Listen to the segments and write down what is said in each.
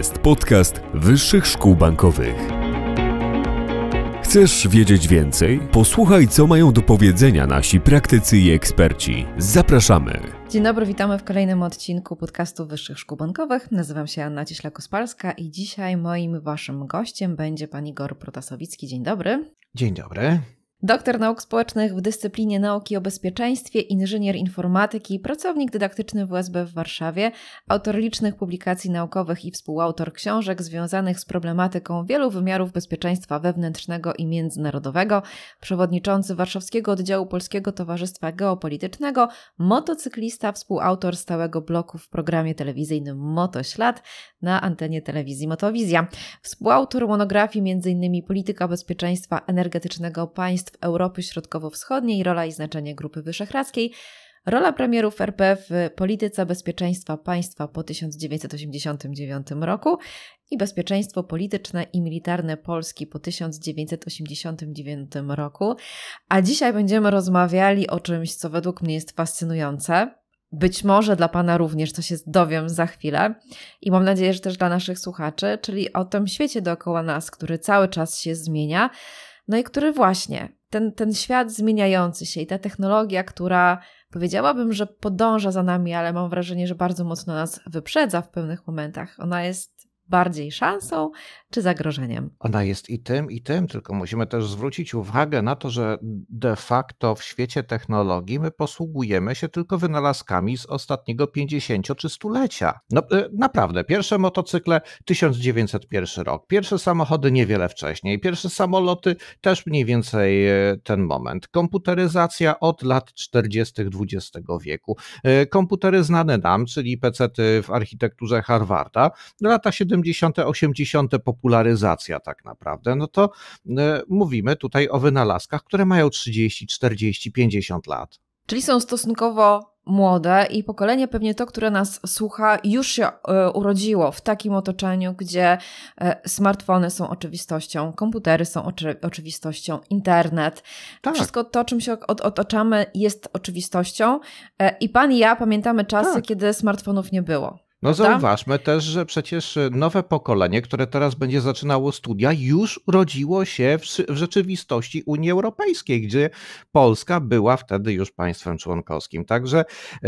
jest podcast Wyższych Szkół Bankowych. Chcesz wiedzieć więcej? Posłuchaj, co mają do powiedzenia nasi praktycy i eksperci. Zapraszamy! Dzień dobry, witamy w kolejnym odcinku podcastu Wyższych Szkół Bankowych. Nazywam się Anna Cieśla-Kospalska i dzisiaj moim waszym gościem będzie pan Igor Protasowicki. Dzień dobry. Dzień dobry. Doktor nauk społecznych w dyscyplinie nauki o bezpieczeństwie, inżynier informatyki, pracownik dydaktyczny w USB w Warszawie, autor licznych publikacji naukowych i współautor książek związanych z problematyką wielu wymiarów bezpieczeństwa wewnętrznego i międzynarodowego, przewodniczący Warszawskiego Oddziału Polskiego Towarzystwa Geopolitycznego, motocyklista, współautor stałego bloku w programie telewizyjnym Motoślad na antenie telewizji Motowizja, współautor monografii m.in. Polityka Bezpieczeństwa Energetycznego Państw państw Europy Środkowo-Wschodniej, rola i znaczenie Grupy Wyszehradzkiej, rola premierów RP w polityce bezpieczeństwa państwa po 1989 roku i bezpieczeństwo polityczne i militarne Polski po 1989 roku. A dzisiaj będziemy rozmawiali o czymś, co według mnie jest fascynujące. Być może dla Pana również, co się dowiem za chwilę i mam nadzieję, że też dla naszych słuchaczy, czyli o tym świecie dookoła nas, który cały czas się zmienia, no i który właśnie ten, ten świat zmieniający się i ta technologia, która powiedziałabym, że podąża za nami, ale mam wrażenie, że bardzo mocno nas wyprzedza w pewnych momentach. Ona jest bardziej szansą czy zagrożeniem? Ona jest i tym, i tym, tylko musimy też zwrócić uwagę na to, że de facto w świecie technologii my posługujemy się tylko wynalazkami z ostatniego 50 czy stulecia. No, e, naprawdę, pierwsze motocykle 1901 rok, pierwsze samochody niewiele wcześniej, pierwsze samoloty też mniej więcej e, ten moment. Komputeryzacja od lat 40. XX wieku. E, komputery znane nam, czyli pecety w architekturze Harvarda, lata 70. 70., 80. popularyzacja tak naprawdę, no to e, mówimy tutaj o wynalazkach, które mają 30, 40, 50 lat. Czyli są stosunkowo młode i pokolenie pewnie to, które nas słucha, już się e, urodziło w takim otoczeniu, gdzie e, smartfony są oczywistością, komputery są oczy oczywistością, internet. Tak. Wszystko to, czym się otoczamy, jest oczywistością. I pan i ja pamiętamy czasy, tak. kiedy smartfonów nie było. No zauważmy też, że przecież y, nowe pokolenie, które teraz będzie zaczynało studia, już rodziło się w, rzeczywistości Unii Europejskiej, gdzie Polska była wtedy już państwem członkowskim. Także y,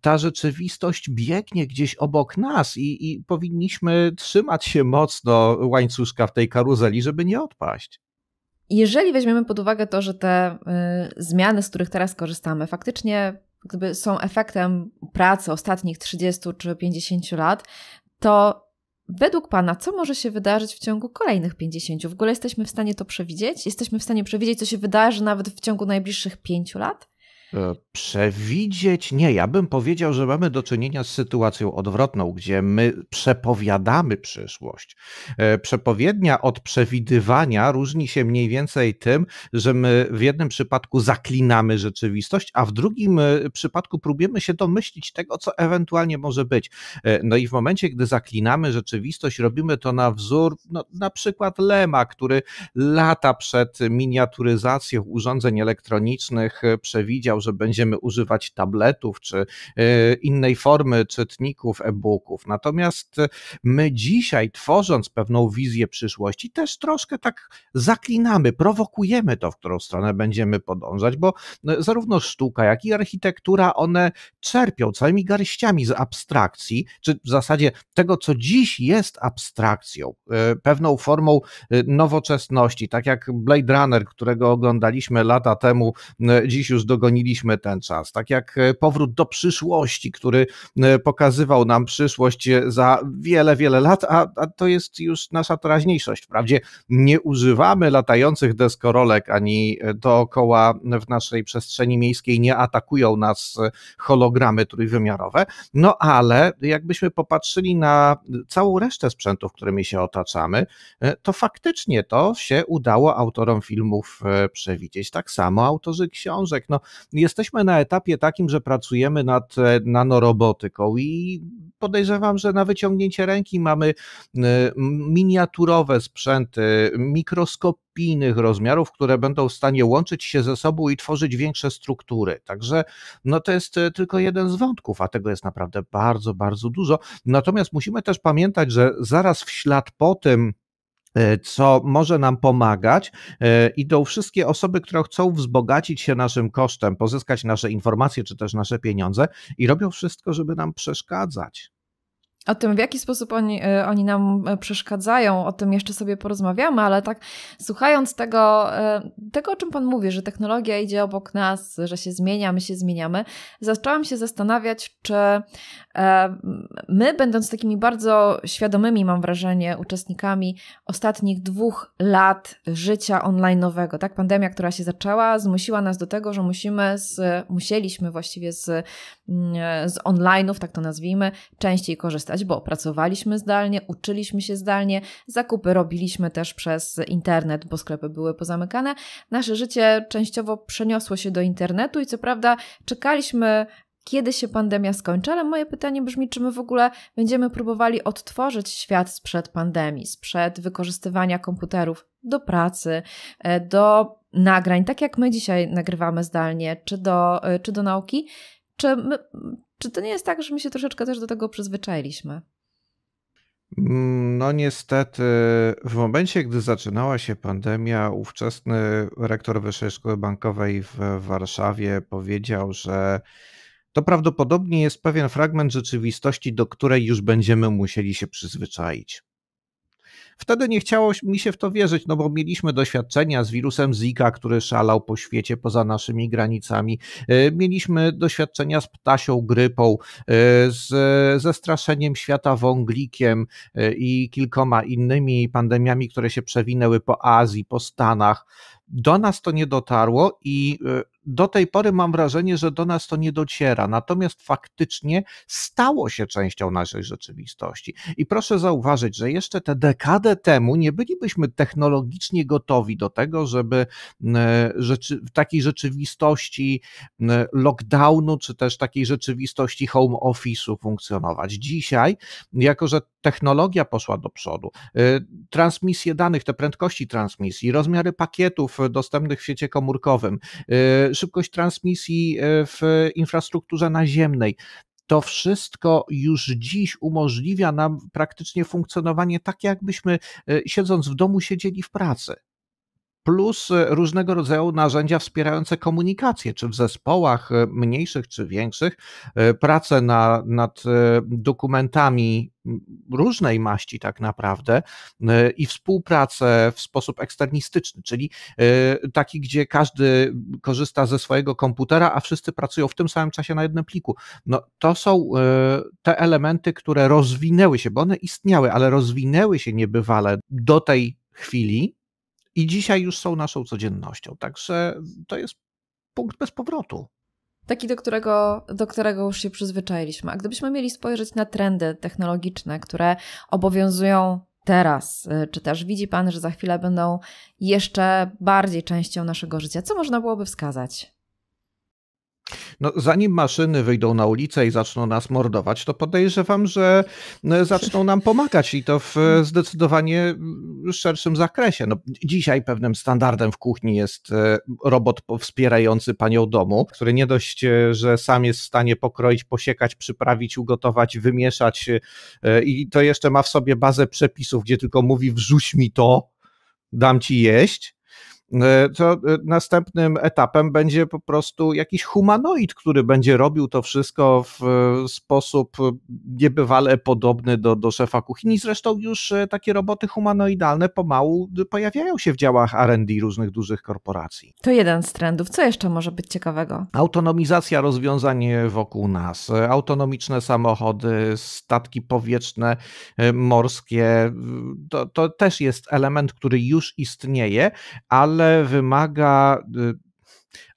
ta rzeczywistość biegnie gdzieś obok nas i, i powinniśmy trzymać się mocno łańcuszka w tej karuzeli, żeby nie odpaść. Jeżeli weźmiemy pod uwagę to, że te y, zmiany, z których teraz korzystamy, faktycznie gdyby są efektem pracy ostatnich 30 czy 50 lat, to według Pana, co może się wydarzyć w ciągu kolejnych 50? W ogóle jesteśmy w stanie to przewidzieć? Jesteśmy w stanie przewidzieć, co się wydarzy nawet w ciągu najbliższych 5 lat? E, przewidzieć? Nie, ja bym powiedział, że mamy do czynienia z sytuacją odwrotną, gdzie my przepowiadamy przyszłość. E, przepowiednia od przewidywania różni się mniej więcej tym, że my w jednym przypadku zaklinamy rzeczywistość, a w drugim e, przypadku próbujemy się domyślić tego, co ewentualnie może być. No i w momencie, gdy zaklinamy rzeczywistość, robimy to na wzór no, na przykład Lema, który lata przed miniaturyzacją urządzeń elektronicznych przewidział, powiedział, że będziemy używać tabletów czy e, innej formy czytników e-booków. Natomiast my dzisiaj, tworząc pewną wizję przyszłości, też troszkę tak zaklinamy, prowokujemy to, w którą stronę będziemy podążać, bo no, zarówno sztuka, jak i architektura, one czerpią całymi garściami z abstrakcji, czy w zasadzie tego, co dziś jest abstrakcją, e, pewną formą e, nowoczesności, tak jak Blade Runner, którego oglądaliśmy lata temu, dziś już dogonili straciliśmy ten czas. Tak jak e, powrót do przyszłości, który e, pokazywał nam przyszłość e, za wiele, wiele lat, a, a to jest już nasza teraźniejszość. Wprawdzie nie używamy latających deskorolek ani dookoła w naszej przestrzeni miejskiej nie atakują nas hologramy trójwymiarowe, no ale jakbyśmy popatrzyli na całą resztę sprzętów, którymi się otaczamy, to faktycznie to się udało autorom filmów przewidzieć. Tak samo autorzy książek. No, jesteśmy na etapie takim, że pracujemy nad e, nanorobotyką i podejrzewam, że na wyciągnięcie ręki mamy e, miniaturowe sprzęty, mikroskopijnych rozmiarów, które będą w stanie łączyć się ze sobą i tworzyć większe struktury. Także no to jest e, tylko jeden z wątków, a tego jest naprawdę bardzo, bardzo dużo. Natomiast musimy też pamiętać, że zaraz w ślad po tym, E, co może nam pomagać. E, Idą wszystkie osoby, które chcą wzbogacić się naszym kosztem, pozyskać nasze informacje czy też nasze pieniądze i robią wszystko, żeby nam przeszkadzać. O tym, w jaki sposób oni, e, oni nam e, przeszkadzają, o tym jeszcze sobie porozmawiamy, ale tak słuchając tego, e, tego, o czym Pan mówi, że technologia idzie obok nas, że się zmienia, my się zmieniamy, zaczęłam się zastanawiać, czy my, będąc takimi bardzo świadomymi, mam wrażenie, uczestnikami ostatnich dwóch lat życia online'owego, tak? Pandemia, która się zaczęła, zmusiła nas do tego, że musimy, z, musieliśmy właściwie z, mm, z online'ów, tak to nazwijmy, częściej korzystać pracować, bo pracowaliśmy zdalnie, uczyliśmy się zdalnie, zakupy robiliśmy też przez internet, bo sklepy były pozamykane. Nasze życie częściowo przeniosło się do internetu i co prawda czekaliśmy kiedy się pandemia skończy, ale moje pytanie brzmi, czy my w ogóle będziemy próbowali odtworzyć świat sprzed pandemii, sprzed wykorzystywania komputerów do pracy, e, do nagrań, tak jak my dzisiaj nagrywamy zdalnie, czy do, e, czy do nauki. Czy my, czy to nie jest tak, że my się troszeczkę też do tego przyzwyczailiśmy? Mm, no niestety, w momencie, gdy zaczynała się pandemia, ówczesny rektor Wyższej Szkoły Bankowej w Warszawie powiedział, że to prawdopodobnie jest pewien fragment rzeczywistości, do której już będziemy musieli się przyzwyczaić. Wtedy nie chciało mi się w to wierzyć, no bo mieliśmy doświadczenia z wirusem Zika, który szalał po świecie poza naszymi granicami. E, mieliśmy doświadczenia z ptasią grypą, e, z straszeniem świata wąglikiem e, i kilkoma innymi pandemiami, które się przewinęły po Azji, po Stanach. Do nas to nie dotarło i do tej pory mam wrażenie, że do nas to nie dociera, natomiast faktycznie stało się częścią naszej rzeczywistości. I proszę zauważyć, że jeszcze tę dekadę temu nie bylibyśmy technologicznie gotowi do tego, żeby e, w takiej rzeczywistości e, lockdownu, czy też takiej rzeczywistości home office'u funkcjonować. Dzisiaj, jako że technologia poszła do przodu, e, transmisje danych, te prędkości transmisji, rozmiary pakietów dostępnych w świecie komórkowym, szybkość transmisji e, w infrastrukturze naziemnej. To wszystko już dziś umożliwia nam praktycznie funkcjonowanie tak, jakbyśmy e, siedząc w domu siedzieli w pracy plus e, różnego rodzaju narzędzia wspierające komunikację, czy w zespołach e, mniejszych, czy większych, e, prace na, nad dokumentami różnej maści tak naprawdę i współpracę w sposób eksternistyczny, czyli taki, gdzie każdy korzysta ze swojego komputera, a wszyscy pracują w tym samym czasie na jednym pliku. No, to są te elementy, które rozwinęły się, bo one istniały, ale rozwinęły się niebywale do tej chwili, i dzisiaj już są naszą codziennością. Także to jest punkt bez powrotu. Taki, do którego, do którego już się przyzwyczailiśmy. A gdybyśmy mieli spojrzeć na trendy technologiczne, które obowiązują teraz, y, czy też widzi Pan, że za chwilę będą jeszcze bardziej częścią naszego życia, co można byłoby wskazać? No, zanim maszyny wyjdą na ulicę i zaczną nas mordować, to podejrzewam, że e, zaczną nam pomagać i to w zdecydowanie mm, szerszym zakresie. No, dzisiaj pewnym standardem w kuchni jest e, robot wspierający panią domu, który nie dość, e, że sam jest w stanie pokroić, posiekać, przyprawić, ugotować, wymieszać i to jeszcze ma w sobie bazę przepisów, gdzie tylko mówi wrzuć mi to, dam ci jeść to e, e, następnym etapem będzie po prostu jakiś humanoid, który będzie robił to wszystko w e, sposób niebywale podobny do, do szefa kuchni. Zresztą już takie roboty humanoidalne pomału pojawiają się w działach RD różnych dużych korporacji. To jeden z trendów. Co jeszcze może być ciekawego? Autonomizacja rozwiązań wokół nas, autonomiczne samochody, statki powietrzne, morskie. To, to też jest element, który już istnieje, ale ale wymaga y,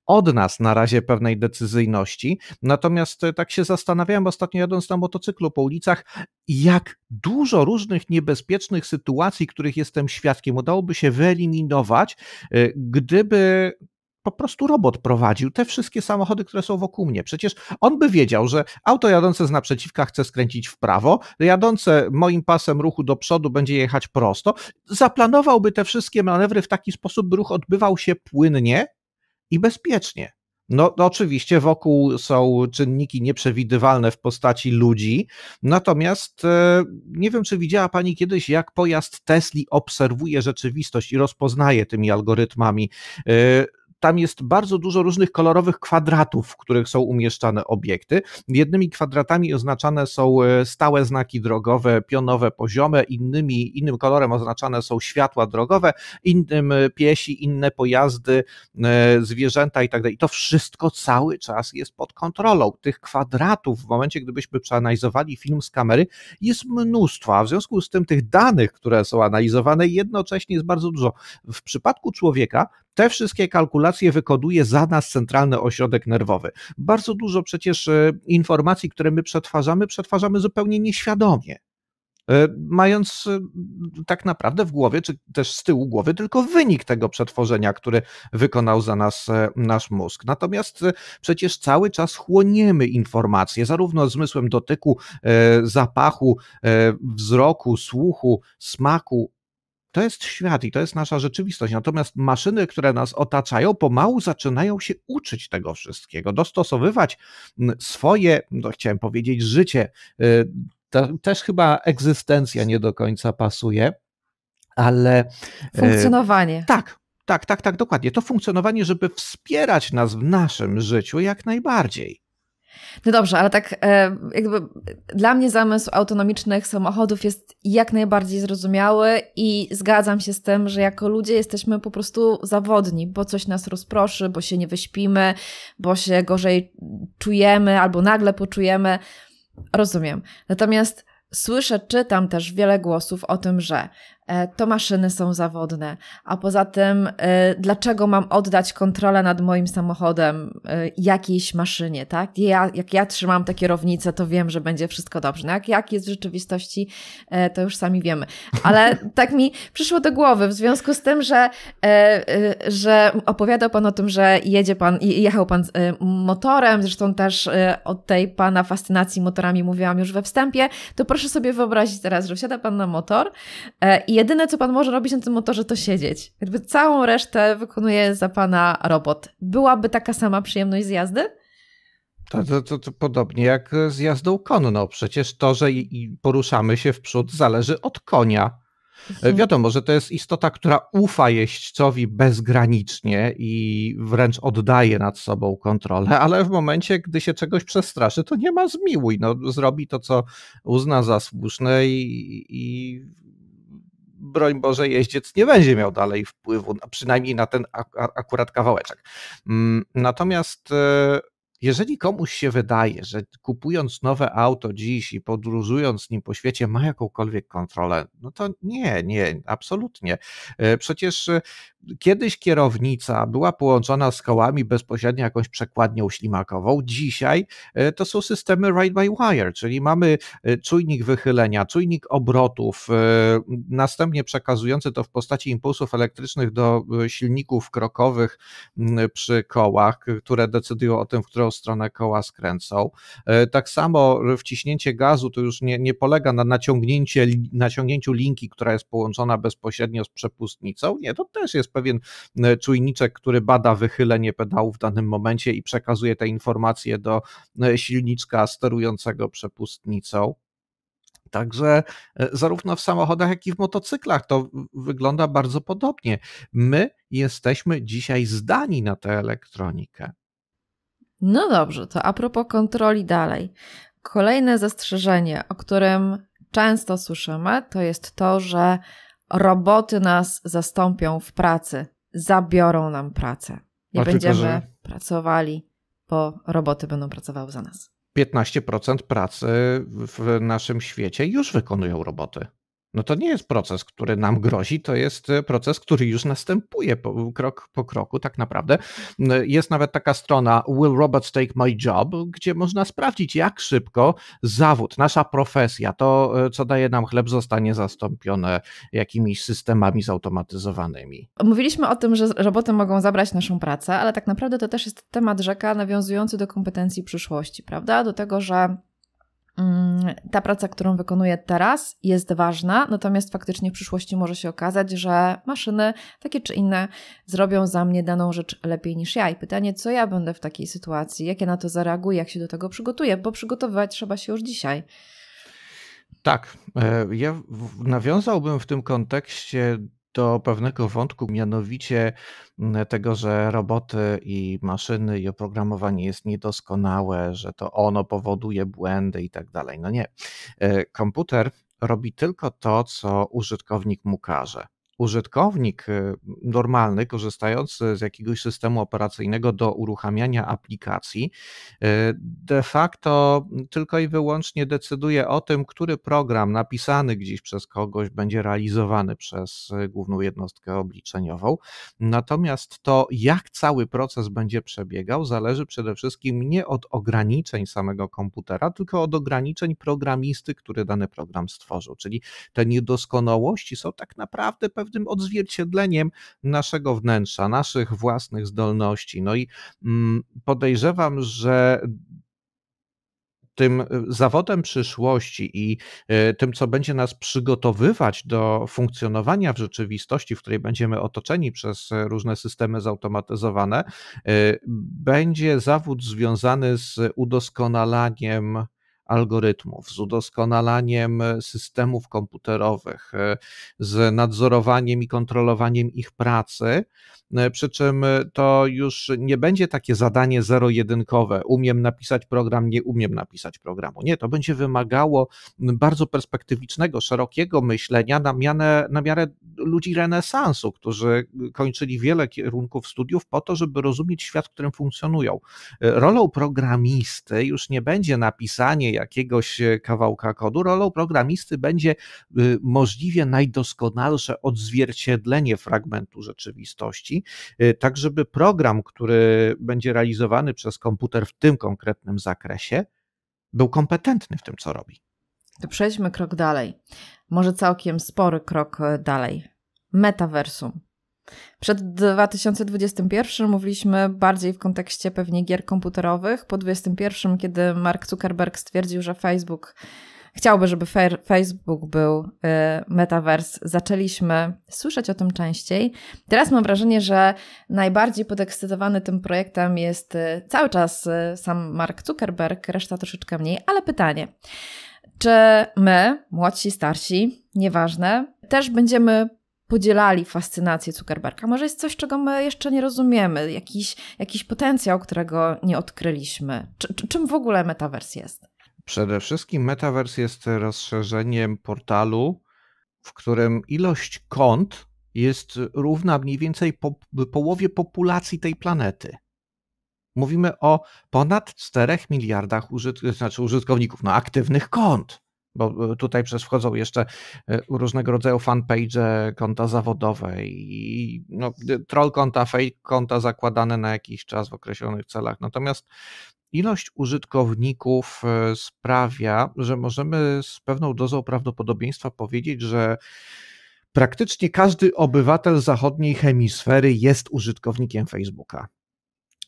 od nas na razie pewnej decyzyjności. Natomiast y, tak się zastanawiałem ostatnio jadąc na motocyklu po ulicach, jak dużo różnych niebezpiecznych sytuacji, których jestem świadkiem, udałoby się wyeliminować, y, gdyby po prostu robot prowadził te wszystkie samochody, które są wokół mnie. Przecież on by wiedział, że auto jadące z naprzeciwka chce skręcić w prawo, jadące moim pasem ruchu do przodu będzie jechać prosto. Zaplanowałby te wszystkie manewry w taki sposób, by ruch odbywał się płynnie i bezpiecznie. No, no, oczywiście wokół są czynniki nieprzewidywalne w postaci ludzi, natomiast e, nie wiem, czy widziała Pani kiedyś, jak pojazd Tesla obserwuje rzeczywistość i rozpoznaje tymi algorytmami. E, tam jest bardzo dużo różnych kolorowych kwadratów, w których są umieszczane obiekty. Jednymi kwadratami oznaczane są e, stałe znaki drogowe, pionowe, poziome, innymi, innym kolorem oznaczane są światła drogowe, innym e, piesi, inne pojazdy, e, zwierzęta itd. Tak I to wszystko cały czas jest pod kontrolą. Tych kwadratów w momencie, gdybyśmy przeanalizowali film z kamery, jest mnóstwo, a w związku z tym tych danych, które są analizowane jednocześnie jest bardzo dużo. W przypadku człowieka te wszystkie kalkulacje wykoduje za nas centralny ośrodek nerwowy. Bardzo dużo przecież e, informacji, które my przetwarzamy, przetwarzamy zupełnie nieświadomie e, mając e, tak naprawdę w głowie, czy też z tyłu głowy, tylko wynik tego przetworzenia, który wykonał za nas nasz mózg. Natomiast przecież cały czas chłoniemy informacje, zarówno zmysłem dotyku, zapachu, wzroku, słuchu, smaku, to jest świat i to jest nasza rzeczywistość. Natomiast maszyny, które nas otaczają, pomału zaczynają się uczyć tego wszystkiego, dostosowywać mm, swoje, no chciałem powiedzieć, życie. Y, też chyba egzystencja nie do końca pasuje, ale. Y, funkcjonowanie. Tak, tak, tak, tak, dokładnie. To funkcjonowanie, żeby wspierać nas w naszym życiu jak najbardziej. No dobrze, ale tak e, jakby dla mnie zamysł autonomicznych samochodów jest jak najbardziej zrozumiały i zgadzam się z tym, że jako ludzie jesteśmy po prostu zawodni, bo coś nas rozproszy, bo się nie wyśpimy, bo się gorzej czujemy albo nagle poczujemy. Rozumiem. Natomiast słyszę, czytam też wiele głosów o tym, że E, to maszyny są zawodne. A poza tym, e, dlaczego mam oddać kontrolę nad moim samochodem e, jakiejś maszynie, tak? Ja, jak ja trzymam tę kierownicę, to wiem, że będzie wszystko dobrze. No jak, jak jest w rzeczywistości, to już sami wiemy. Ale tak mi przyszło do głowy w związku z tym, że, że opowiadał Pan o tym, że jedzie Pan, jechał Pan motorem, zresztą też od tej Pana fascynacji motorami mówiłam już we wstępie, to proszę sobie wyobrazić teraz, że wsiada Pan na motor i Jedyne, co pan może robić na tym motorze, to siedzieć. Jakby całą resztę wykonuje za pana robot. Byłaby taka sama przyjemność z jazdy? To, to, to, to, podobnie jak z jazdą konną. Przecież to, że i, poruszamy się w przód, zależy od konia. E, mhm. Wiadomo, że to jest istota, która ufa jeźdźcowi bezgranicznie i wręcz oddaje nad sobą kontrolę, ale w momencie, gdy się czegoś przestraszy, to nie ma zmiłuj. No, zrobi to, co uzna za słuszne i, i broń Boże, jeździec nie będzie miał dalej wpływu, przynajmniej na ten akurat kawałeczek. Mm, natomiast e, jeżeli komuś się wydaje, że kupując nowe auto dziś i podróżując nim po świecie ma jakąkolwiek kontrolę, no to nie, nie, absolutnie. E, przecież e, kiedyś kierownica była połączona z kołami bezpośrednio jakąś przekładnią ślimakową. Dzisiaj e, to są systemy ride by wire, czyli mamy czujnik wychylenia, czujnik obrotów, następnie przekazujący to w postaci impulsów elektrycznych do silników krokowych przy kołach, które decydują o tym, w którą stronę koła skręcą. E, tak samo wciśnięcie gazu to już nie, nie polega na naciągnięcie, naciągnięciu linki, która jest połączona bezpośrednio z przepustnicą. Nie, to też jest pewien e, czujniczek, który bada wychylenie pedału w danym momencie i przekazuje te informacje do e, silniczka sterującego przepustnicą. Także zarówno w samochodach, jak i w motocyklach to wygląda bardzo podobnie. My jesteśmy dzisiaj zdani na tę elektronikę. No dobrze, to a propos kontroli dalej. Kolejne zastrzeżenie, o którym często słyszymy, to jest to, że roboty nas zastąpią w pracy, zabiorą nam pracę. Nie będziemy że... pracowali, bo roboty będą pracowały za nas. 15% pracy w naszym świecie już wykonują roboty no to nie jest proces, który nam grozi, to jest e, proces, który już następuje po, krok po kroku, tak naprawdę. Jest nawet taka strona Will Robots Take My Job, gdzie można sprawdzić, jak szybko zawód, nasza profesja, to e, co daje nam chleb, zostanie zastąpione jakimiś systemami zautomatyzowanymi. Mówiliśmy o tym, że roboty mogą zabrać naszą pracę, ale tak naprawdę to też jest temat rzeka nawiązujący do kompetencji przyszłości, prawda? Do tego, że Mm, ta praca, którą wykonuję teraz, jest ważna, natomiast faktycznie w przyszłości może się okazać, że maszyny takie czy inne zrobią za mnie daną rzecz lepiej niż ja. I pytanie, co ja będę w takiej sytuacji, jak ja na to zareaguję, jak się do tego przygotuję, bo przygotowywać trzeba się już dzisiaj. Tak. E, ja nawiązałbym w tym kontekście do pewnego wątku, mianowicie mm, tego, że roboty i maszyny i oprogramowanie jest niedoskonałe, że to ono powoduje błędy i tak dalej. No nie. E, komputer robi tylko to, co użytkownik mu każe użytkownik y, normalny, korzystający z jakiegoś systemu operacyjnego do uruchamiania aplikacji, y, de facto tylko i wyłącznie decyduje o tym, który program napisany gdzieś przez kogoś będzie realizowany przez y, główną jednostkę obliczeniową. Natomiast to, jak cały proces będzie przebiegał, zależy przede wszystkim nie od ograniczeń samego komputera, tylko od ograniczeń programisty, który dany program stworzył. Czyli te niedoskonałości są tak naprawdę pewne pewnym odzwierciedleniem naszego wnętrza, naszych własnych zdolności. No i mm, podejrzewam, że tym e, zawodem przyszłości i e, tym, co będzie nas przygotowywać do funkcjonowania w rzeczywistości, w której będziemy otoczeni przez e, różne systemy zautomatyzowane, będzie zawód związany z udoskonalaniem algorytmów, z udoskonalaniem e, systemów komputerowych, e, z nadzorowaniem i kontrolowaniem ich pracy. E, przy czym to już nie będzie takie zadanie zero-jedynkowe: umiem napisać program, nie umiem napisać programu. Nie, to będzie wymagało bardzo perspektywicznego, szerokiego myślenia na, na miarę ludzi renesansu, którzy kończyli wiele kierunków studiów po to, żeby rozumieć świat, w którym funkcjonują. Rolą programisty już nie będzie napisanie jakiegoś e, kawałka kodu, rolą programisty będzie y, możliwie najdoskonalsze odzwierciedlenie fragmentu rzeczywistości, y, tak żeby program, który będzie realizowany przez komputer w tym konkretnym zakresie, był kompetentny w tym, co robi. To przejdźmy krok dalej. Może całkiem spory krok e, dalej. Metaversum. Przed 2021 mówiliśmy bardziej w kontekście pewnie gier komputerowych. Po 2021, kiedy Mark Zuckerberg stwierdził, że Facebook chciałby, żeby Facebook był y, metaverse, zaczęliśmy słyszeć o tym częściej. Teraz mam wrażenie, że najbardziej podekscytowany tym projektem jest y, cały czas y, sam Mark Zuckerberg, reszta troszeczkę mniej, ale pytanie. Czy my, młodsi, starsi, nieważne, też będziemy podzielali fascynację Zuckerberga. Może jest coś, czego my jeszcze nie rozumiemy, jakiś, jakiś potencjał, którego nie odkryliśmy. Czy, czy, czym w ogóle metavers jest? Przede wszystkim metavers jest rozszerzeniem portalu, w którym ilość kont jest równa mniej więcej po, połowie populacji tej planety. Mówimy o ponad 4 miliardach użyt, znaczy użytkowników, no aktywnych kont bo e, tutaj przecież wchodzą jeszcze e, różnego rodzaju fanpage, konta zawodowe i no, troll konta, fake konta zakładane na jakiś czas w określonych celach. Natomiast ilość użytkowników e, sprawia, że możemy z pewną dozą prawdopodobieństwa powiedzieć, że praktycznie każdy obywatel zachodniej hemisfery jest użytkownikiem Facebooka.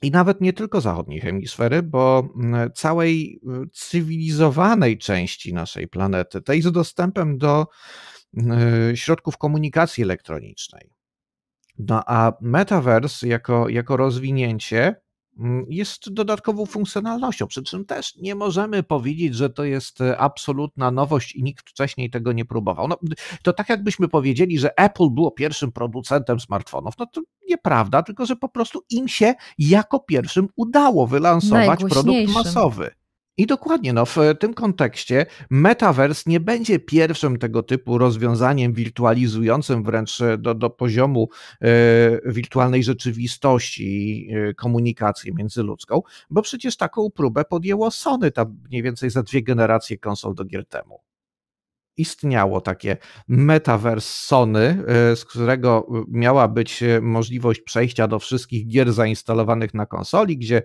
I nawet nie tylko zachodniej hemisfery, bo mm, całej y, cywilizowanej części naszej planety, tej z dostępem do mm, y, środków komunikacji elektronicznej. No a metaverse jako, jako rozwinięcie Mm, jest dodatkową funkcjonalnością, przy czym też nie możemy powiedzieć, że to jest e, absolutna nowość i nikt wcześniej tego nie próbował. No, to tak jakbyśmy powiedzieli, że Apple było pierwszym producentem smartfonów, no to nieprawda, tylko że po prostu im się jako pierwszym udało wylansować produkt masowy. I dokładnie, no, w e, tym kontekście Metaverse nie będzie pierwszym tego typu rozwiązaniem wirtualizującym wręcz e, do, do poziomu y, wirtualnej rzeczywistości y, komunikację międzyludzką, bo przecież taką próbę podjęło Sony tam mniej więcej za dwie generacje konsol do gier temu istniało takie metaverse Sony, y, z którego y, miała być y, możliwość przejścia do wszystkich gier zainstalowanych na konsoli, gdzie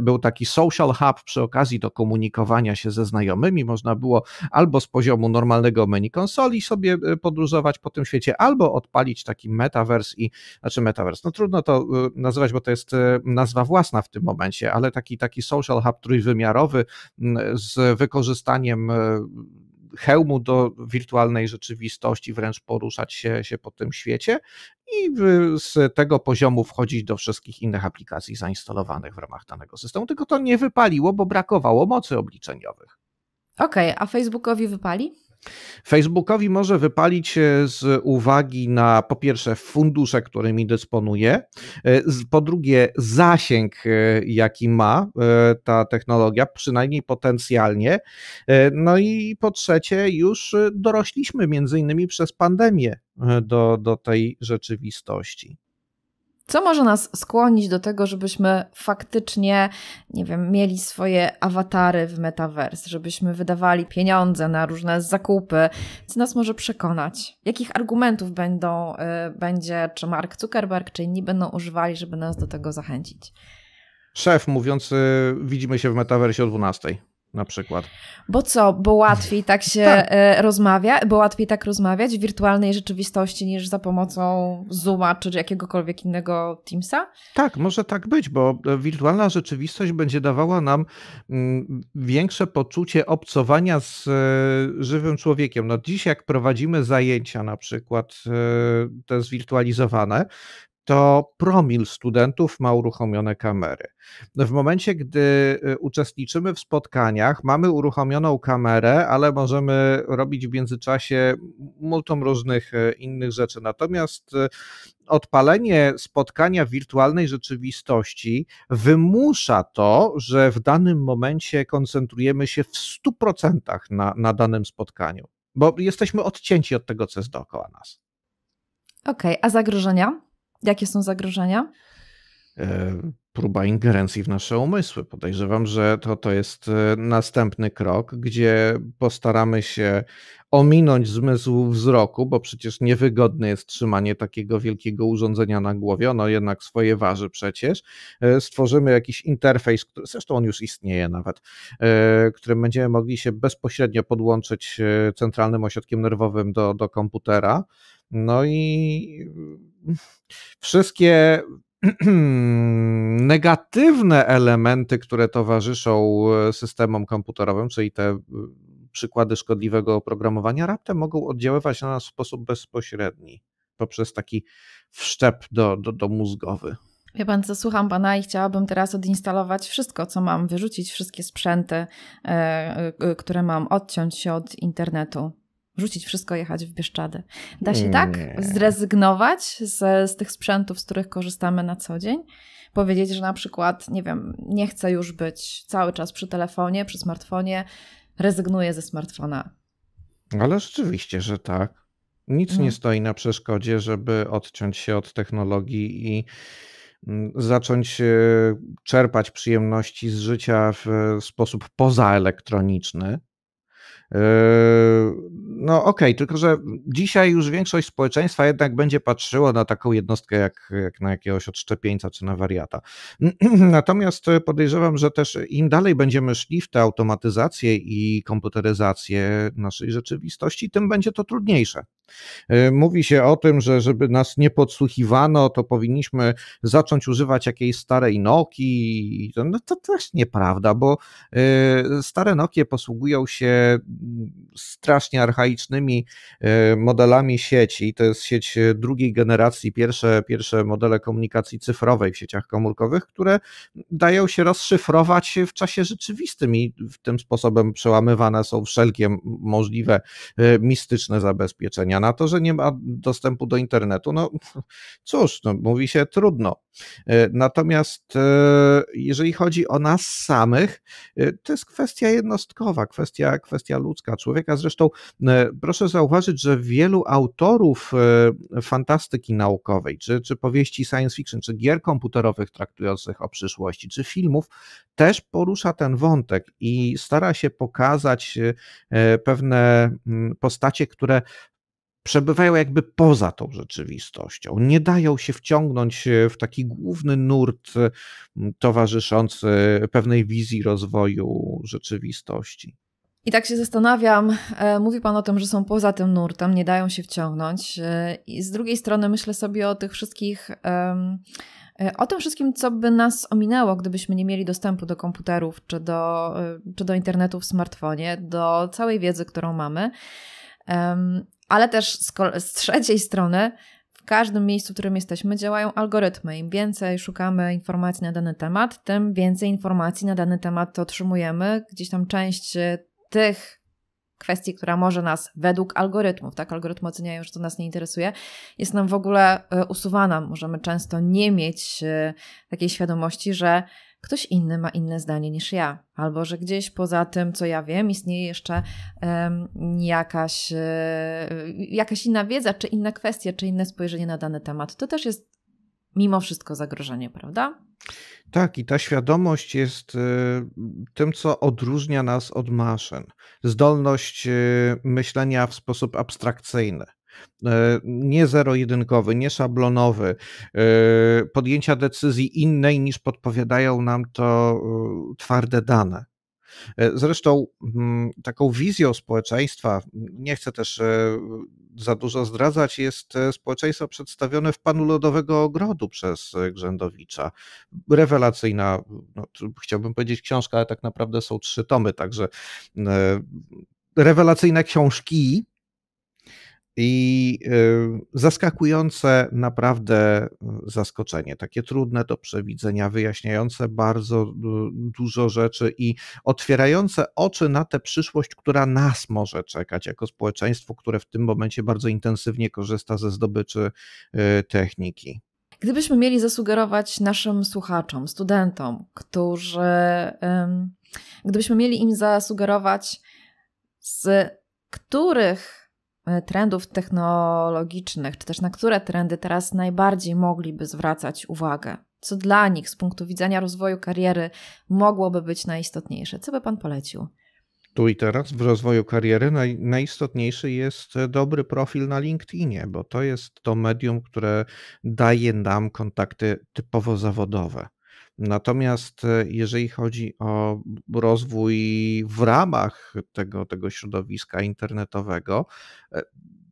był taki social hub przy okazji do komunikowania się ze znajomymi. Można było albo z poziomu normalnego menu konsoli sobie podróżować po tym świecie, albo odpalić taki metaverse i, znaczy metaverse? no trudno to nazywać, bo to jest nazwa własna w tym momencie, ale taki, taki social hub trójwymiarowy z wykorzystaniem hełmu do wirtualnej rzeczywistości, wręcz poruszać się, się po tym świecie i y, z tego poziomu wchodzić do wszystkich innych aplikacji zainstalowanych w ramach danego systemu. Tylko to nie wypaliło, bo brakowało mocy obliczeniowych. Okej, okay, a Facebookowi wypali? Facebookowi może wypalić e, z uwagi na po pierwsze fundusze, którymi dysponuje, e, po drugie zasięg, e, jaki ma ta technologia, przynajmniej potencjalnie, no i po trzecie już dorośliśmy między innymi przez pandemię do, do tej rzeczywistości. Co może nas skłonić do tego, żebyśmy faktycznie, nie wiem, mieli swoje awatary w metaverse, żebyśmy wydawali pieniądze na różne zakupy? Co nas może przekonać? Jakich argumentów będą, y, będzie, czy Mark Zuckerberg, czy inni będą używali, żeby nas do tego zachęcić? Szef mówiący, widzimy się w metaversie o 12 na przykład. Bo co? Bo łatwiej tak się tak. E, rozmawia, bo łatwiej tak rozmawiać w wirtualnej rzeczywistości niż za pomocą Zooma czy jakiegokolwiek innego Teamsa? Tak, może tak być, bo e, wirtualna rzeczywistość będzie dawała nam mm, większe poczucie obcowania z e, żywym człowiekiem. No dziś jak prowadzimy zajęcia na przykład te zwirtualizowane, to promil studentów ma uruchomione kamery. W momencie, gdy y, uczestniczymy w spotkaniach, mamy uruchomioną kamerę, ale możemy robić w międzyczasie multum różnych y, innych rzeczy. Natomiast y, odpalenie spotkania w wirtualnej rzeczywistości wymusza to, że w danym momencie koncentrujemy się w 100% na, na danym spotkaniu, bo jesteśmy odcięci od tego, co jest dookoła nas. Okej, okay, a zagrożenia? Jakie są zagrożenia? E, próba ingerencji w nasze umysły. Podejrzewam, że to, to jest e, następny krok, gdzie postaramy się ominąć zmysł wzroku, bo przecież niewygodne jest trzymanie takiego wielkiego urządzenia na głowie, ono jednak swoje waży przecież. E, stworzymy jakiś interfejs, który, zresztą on już istnieje nawet, którym będziemy mogli się bezpośrednio podłączyć centralnym ośrodkiem nerwowym do, do komputera no i wszystkie negatywne elementy, które towarzyszą e, systemom komputerowym, czyli te e, przykłady szkodliwego oprogramowania, raptem mogą oddziaływać na nas w sposób bezpośredni, poprzez taki wszczep do, do, do mózgowy. Wie pan, co słucham pana i chciałabym teraz odinstalować wszystko, co mam, wyrzucić wszystkie sprzęty, e, które mam, odciąć się od internetu rzucić wszystko, jechać w Bieszczady. Da się nie. tak zrezygnować z, z tych sprzętów, z których korzystamy na co dzień? Powiedzieć, że na przykład, nie wiem, nie chcę już być cały czas przy telefonie, przy smartfonie, rezygnuję ze smartfona. Ale rzeczywiście, że tak. Nic nie no. stoi na przeszkodzie, żeby odciąć się od technologii i mm, zacząć e, czerpać przyjemności z życia w e, sposób pozaelektroniczny. Yy, no okej, okay, tylko że dzisiaj już większość społeczeństwa jednak będzie patrzyła na taką jednostkę jak, jak na jakiegoś odszczepieńca czy na wariata. Natomiast podejrzewam, że też im dalej będziemy szli w tę automatyzację i komputeryzację naszej rzeczywistości, tym będzie to trudniejsze. Yy, mówi się o tym, że żeby nas nie podsłuchiwano, to powinniśmy zacząć używać jakiejś starej Nokii. No to też nieprawda, bo yy, stare Nokie posługują się strasznie archaicznymi e, modelami sieci. To jest sieć e, drugiej generacji, pierwsze, pierwsze modele komunikacji cyfrowej w sieciach komórkowych, które dają się rozszyfrować w czasie rzeczywistym i w tym sposobem przełamywane są wszelkie możliwe e, mistyczne zabezpieczenia. Na to, że nie ma dostępu do internetu, no cóż, no, mówi się trudno. Natomiast jeżeli chodzi o nas samych, to jest kwestia jednostkowa, kwestia, kwestia ludzka, człowieka. Zresztą e, proszę zauważyć, że wielu autorów e, fantastyki naukowej, czy, czy powieści science fiction, czy gier komputerowych traktujących o przyszłości, czy filmów, też porusza ten wątek i stara się pokazać e, pewne mm, postacie, które przebywają jakby poza tą rzeczywistością, nie dają się wciągnąć w taki główny nurt towarzyszący pewnej wizji rozwoju rzeczywistości. I tak się zastanawiam, e, mówi Pan o tym, że są poza tym nurtem, nie dają się wciągnąć. E, I z drugiej strony myślę sobie o tych wszystkich, e, o tym wszystkim, co by nas ominęło, gdybyśmy nie mieli dostępu do komputerów, czy do, czy do internetu w smartfonie, do całej wiedzy, którą mamy. Ale też z, z trzeciej strony, w każdym miejscu, w którym jesteśmy, działają algorytmy. Im więcej szukamy informacji na dany temat, tym więcej informacji na dany temat otrzymujemy. Gdzieś tam część tych kwestii, która może nas według algorytmów, tak, algorytmy oceniają, że to nas nie interesuje, jest nam w ogóle e, usuwana. Możemy często nie mieć e, takiej świadomości, że ktoś inny ma inne zdanie niż ja, albo że gdzieś poza tym, co ja wiem, istnieje jeszcze um, jakaś, e, jakaś inna wiedza, czy inna kwestia, czy inne spojrzenie na dany temat. To też jest mimo wszystko zagrożenie, prawda? Tak, i ta świadomość jest y, tym, co odróżnia nas od maszyn. Zdolność y, myślenia w sposób abstrakcyjny. Y, nie zero-jedynkowy, nie szablonowy, podjęcia decyzji innej niż podpowiadają nam to twarde dane. E, zresztą mm, taką wizją społeczeństwa, nie chcę też e, za dużo zdradzać, jest e, społeczeństwo przedstawione w panu Lodowego Ogrodu przez Grzędowicza. Rewelacyjna, no, chciałbym powiedzieć książka, ale tak naprawdę są trzy tomy, także mm, rewelacyjne książki, i zaskakujące, naprawdę e, zaskoczenie, takie trudne do przewidzenia, wyjaśniające bardzo e, dużo rzeczy i otwierające oczy na tę przyszłość, która nas może czekać jako społeczeństwo, które w tym momencie bardzo intensywnie korzysta ze zdobyczy e, techniki. Gdybyśmy mieli zasugerować naszym słuchaczom, studentom, którzy, gdybyśmy mieli im zasugerować, z których E, trendów technologicznych, czy też na które trendy teraz najbardziej mogliby zwracać uwagę? Co dla nich z punktu widzenia rozwoju kariery mogłoby być najistotniejsze? Co by Pan polecił? Tu i teraz w rozwoju kariery naj, najistotniejszy jest dobry profil na LinkedInie, bo to jest to medium, które daje nam kontakty typowo zawodowe. Natomiast e, jeżeli chodzi o rozwój w ramach tego, tego środowiska internetowego, e,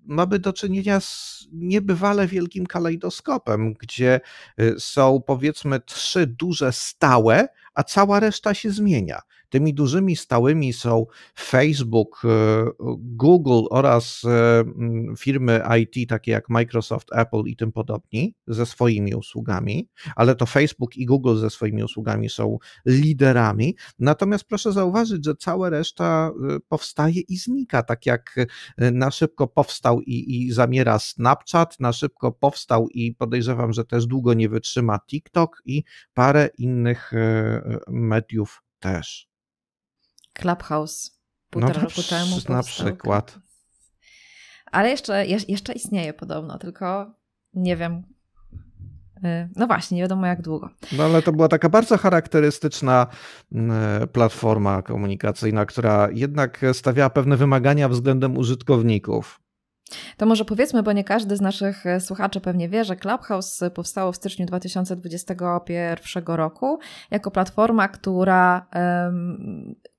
mamy do czynienia z niebywale wielkim kalejdoskopem, gdzie e, są powiedzmy trzy duże stałe, a cała reszta się zmienia. Tymi dużymi stałymi są Facebook, e, Google oraz e, firmy IT takie jak Microsoft, Apple i tym podobni ze swoimi usługami, ale to Facebook i Google ze swoimi usługami są liderami. Natomiast proszę zauważyć, że cała reszta e, powstaje i znika, tak jak na szybko powstał i, i zamiera Snapchat, na szybko powstał i podejrzewam, że też długo nie wytrzyma TikTok i parę innych mediów też. Clubhouse no półtora no, roku przy, temu. Na przykład. Ale jeszcze, jeszcze istnieje podobno, tylko nie wiem. Y, no właśnie, nie wiadomo jak długo. No ale to była taka bardzo charakterystyczna mm, e, platforma komunikacyjna, która jednak stawiała pewne wymagania względem użytkowników. To może powiedzmy, bo nie każdy z naszych e, słuchaczy pewnie wie, że Clubhouse powstało w styczniu 2021 roku jako platforma, która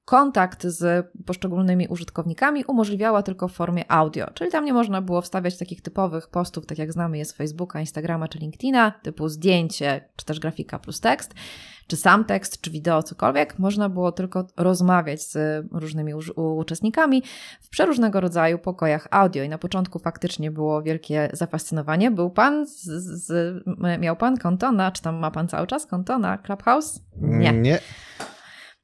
kontakt z poszczególnymi użytkownikami umożliwiała tylko w formie audio, czyli tam nie można było wstawiać takich typowych postów, tak jak znamy je z Facebooka, Instagrama czy LinkedIna, typu zdjęcie, czy też grafika plus tekst, czy sam tekst, czy wideo, cokolwiek. Można było tylko rozmawiać z różnymi uczestnikami w przeróżnego rodzaju pokojach audio i na początku faktycznie było wielkie zafascynowanie. Był pan, z, z, miał pan kontona, czy tam ma pan cały czas kontona? Clubhouse? Nie. Nie.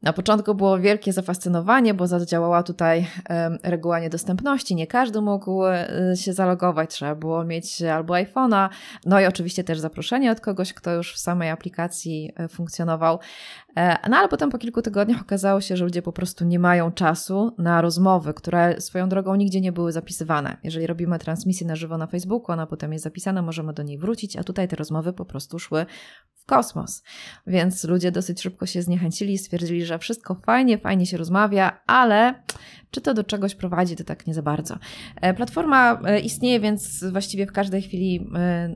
Na początku było wielkie zafascynowanie, bo zadziałała tutaj reguła niedostępności. Nie każdy mógł e, się zalogować, trzeba było mieć albo iPhone'a, no i oczywiście też zaproszenie od kogoś, kto już w samej aplikacji e, funkcjonował. E, no ale potem po kilku tygodniach okazało się, że ludzie po prostu nie mają czasu na rozmowy, które swoją drogą nigdzie nie były zapisywane. Jeżeli robimy transmisję na żywo na Facebooku, ona potem jest zapisana, możemy do niej wrócić, a tutaj te rozmowy po prostu szły w kosmos. Więc ludzie dosyć szybko się zniechęcili i stwierdzili, że wszystko fajnie, fajnie się rozmawia, ale czy to do czegoś prowadzi, to tak nie za bardzo. E, platforma e, istnieje, więc właściwie w każdej chwili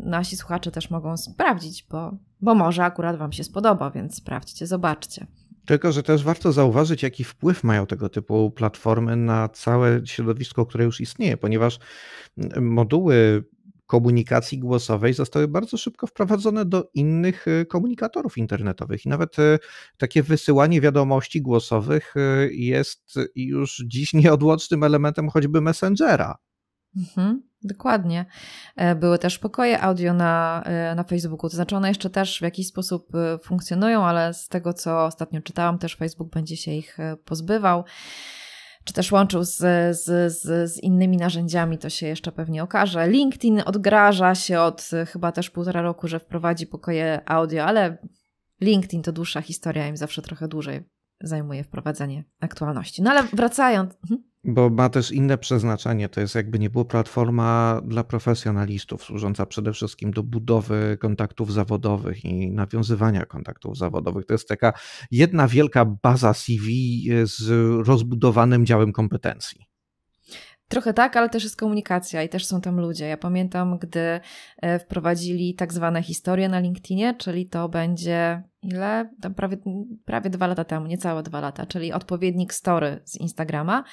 nasi słuchacze też mogą sprawdzić, bo bo może akurat Wam się spodoba, więc sprawdźcie, zobaczcie. Tylko, że też warto zauważyć, jaki wpływ mają tego typu platformy na całe środowisko, które już istnieje, ponieważ mm, moduły komunikacji głosowej zostały bardzo szybko wprowadzone do innych y, komunikatorów internetowych i nawet y, takie wysyłanie wiadomości głosowych y, jest już dziś nieodłącznym elementem choćby Messengera. Mhm. Dokładnie. E, były też pokoje audio na, e, na Facebooku, to znaczy one jeszcze też w jakiś sposób e, funkcjonują, ale z tego, co ostatnio czytałam, też Facebook będzie się ich pozbywał czy też łączył z, z, z, z, innymi narzędziami, to się jeszcze pewnie okaże. LinkedIn odgraża się od chyba też półtora roku, że wprowadzi pokoje audio, ale LinkedIn to dłuższa historia, im zawsze trochę dłużej zajmuje wprowadzenie aktualności. No ale wracając. Mhm. Bo ma też inne przeznaczenie. To jest jakby nie było platforma dla profesjonalistów, służąca przede wszystkim do budowy kontaktów zawodowych i nawiązywania kontaktów zawodowych. To jest taka jedna wielka baza CV z rozbudowanym działem kompetencji. Trochę tak, ale też jest komunikacja i też są tam ludzie. Ja pamiętam, gdy e, wprowadzili tak zwane historie na LinkedInie, czyli to będzie ile? Tam prawie, prawie dwa lata temu, niecałe dwa lata, czyli odpowiednik story z Instagrama,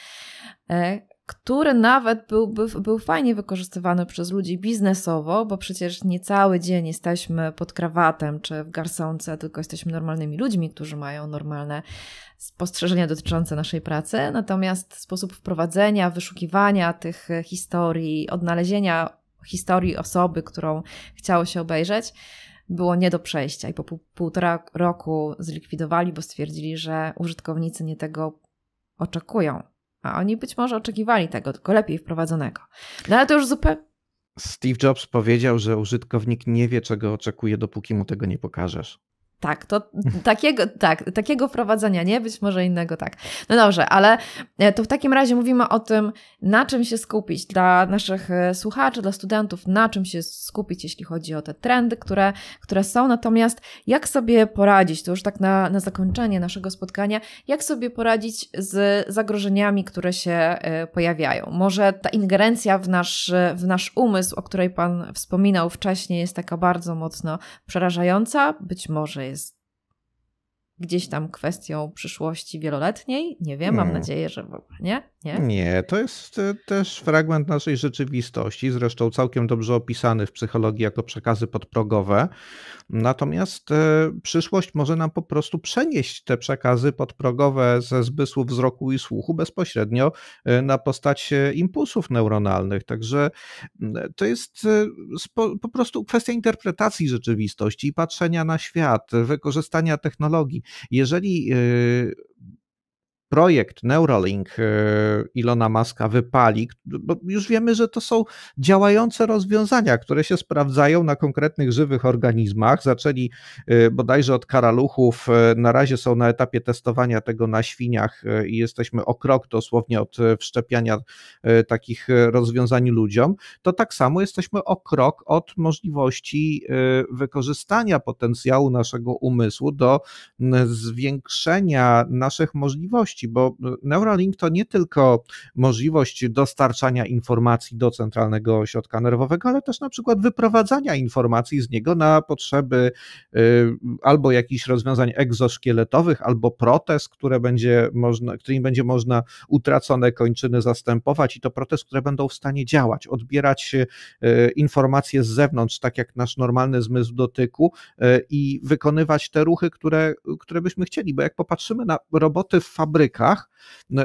e, który nawet był, był, był fajnie wykorzystywany przez ludzi biznesowo, bo przecież nie cały dzień jesteśmy pod krawatem czy w garsonce, tylko jesteśmy normalnymi ludźmi, którzy mają normalne spostrzeżenia dotyczące naszej pracy, natomiast sposób wprowadzenia, wyszukiwania tych e, historii, odnalezienia historii osoby, którą chciało się obejrzeć, było nie do przejścia i po półtora roku zlikwidowali, bo stwierdzili, że użytkownicy nie tego oczekują. A oni być może oczekiwali tego, tylko lepiej wprowadzonego. No ale to już zupełnie. Steve Jobs powiedział, że użytkownik nie wie, czego oczekuje, dopóki mu tego nie pokażesz. Tak, to takiego, tak, takiego wprowadzenia, nie, być może innego tak. No dobrze, ale e, to w takim razie mówimy o tym, na czym się skupić dla naszych e, słuchaczy, dla studentów, na czym się skupić, jeśli chodzi o te trendy, które, które są. Natomiast jak sobie poradzić, to już tak na, na zakończenie naszego spotkania, jak sobie poradzić z zagrożeniami, które się e, pojawiają? Może ta ingerencja w nasz, w nasz umysł, o której Pan wspominał wcześniej, jest taka bardzo mocno przerażająca? Być może is gdzieś tam kwestią przyszłości wieloletniej? Nie wiem, mam hmm. nadzieję, że w ogóle nie. Nie, nie to jest e, też fragment naszej rzeczywistości, zresztą całkiem dobrze opisany w psychologii jako przekazy podprogowe. Natomiast e, przyszłość może nam po prostu przenieść te przekazy podprogowe ze zmysłu wzroku i słuchu bezpośrednio e, na postać impulsów neuronalnych. Także to jest po prostu kwestia interpretacji rzeczywistości i patrzenia na świat, wykorzystania technologii jeżeli y, projekt Neuralink e, Ilona Maska wypali, bo już wiemy, że to są działające rozwiązania, które się sprawdzają na konkretnych żywych organizmach. Zaczęli e, bodajże od karaluchów, e, na razie są na etapie testowania tego na świniach i jesteśmy o krok dosłownie od wszczepiania takich rozwiązań ludziom. To tak samo jesteśmy o krok od możliwości wykorzystania potencjału naszego umysłu do zwiększenia naszych możliwości bo e, Neuralink to nie tylko możliwość dostarczania informacji do centralnego ośrodka nerwowego, ale też na przykład wyprowadzania informacji z niego na potrzeby e, albo jakichś rozwiązań egzoszkieletowych, albo protez, które będzie można, którymi będzie można utracone kończyny zastępować i to protez, które będą w stanie działać, odbierać e, informacje z zewnątrz, tak jak nasz normalny zmysł dotyku i wykonywać te ruchy, które, które byśmy chcieli, bo jak popatrzymy na roboty w fabrykach,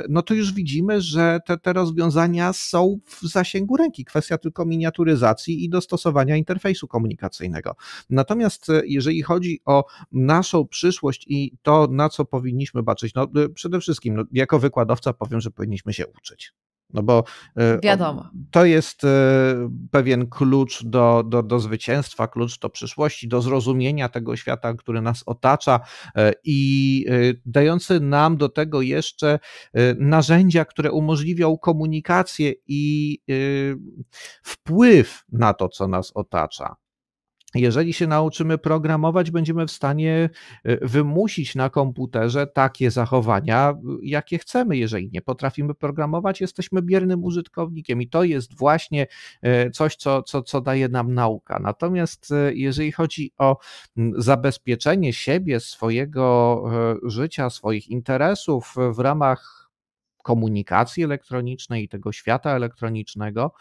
no to już widzimy, że te, te rozwiązania są w zasięgu ręki. Kwestia tylko miniaturyzacji i dostosowania interfejsu komunikacyjnego. Natomiast e, jeżeli chodzi o naszą przyszłość i to, na co powinniśmy baczyć, no e, przede wszystkim no, jako wykładowca powiem, że powinniśmy się uczyć. No bo e, Wiadomo. to jest e, pewien klucz do, do, do zwycięstwa, klucz do przyszłości, do zrozumienia tego świata, który nas otacza e, i dający nam do tego jeszcze narzędzia, które umożliwią komunikację i wpływ na to, co nas otacza. Jeżeli się nauczymy programować, będziemy w stanie y, wymusić na komputerze takie zachowania, y, jakie chcemy. Jeżeli nie potrafimy programować, jesteśmy biernym użytkownikiem i to jest właśnie y, coś, co, co, co daje nam nauka. Natomiast jeżeli chodzi o zabezpieczenie siebie, swojego życia, swoich interesów w ramach komunikacji elektronicznej i tego świata elektronicznego,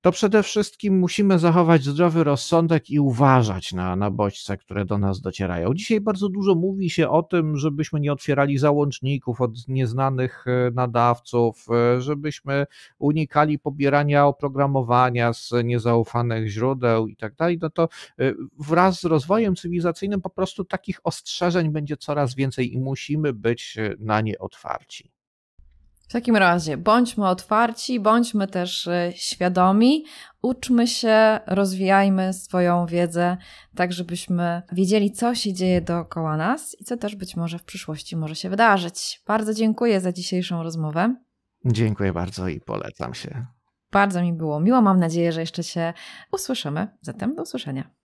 to przede wszystkim musimy zachować zdrowy rozsądek i uważać na, na bodźce, które do nas docierają. Dzisiaj bardzo dużo mówi się o tym, żebyśmy nie otwierali załączników od nieznanych e, nadawców, e, żebyśmy unikali pobierania oprogramowania z niezaufanych źródeł i tak dalej. No to e, wraz z rozwojem cywilizacyjnym po prostu takich ostrzeżeń będzie coraz więcej i musimy być na nie otwarci. W takim razie bądźmy otwarci, bądźmy też e, świadomi, uczmy się, rozwijajmy swoją wiedzę, tak żebyśmy wiedzieli, co się dzieje dookoła nas i co też być może w przyszłości może się wydarzyć. Bardzo dziękuję za dzisiejszą rozmowę. Dziękuję bardzo i polecam się. Bardzo mi było miło. Mam nadzieję, że jeszcze się usłyszymy. Zatem do usłyszenia.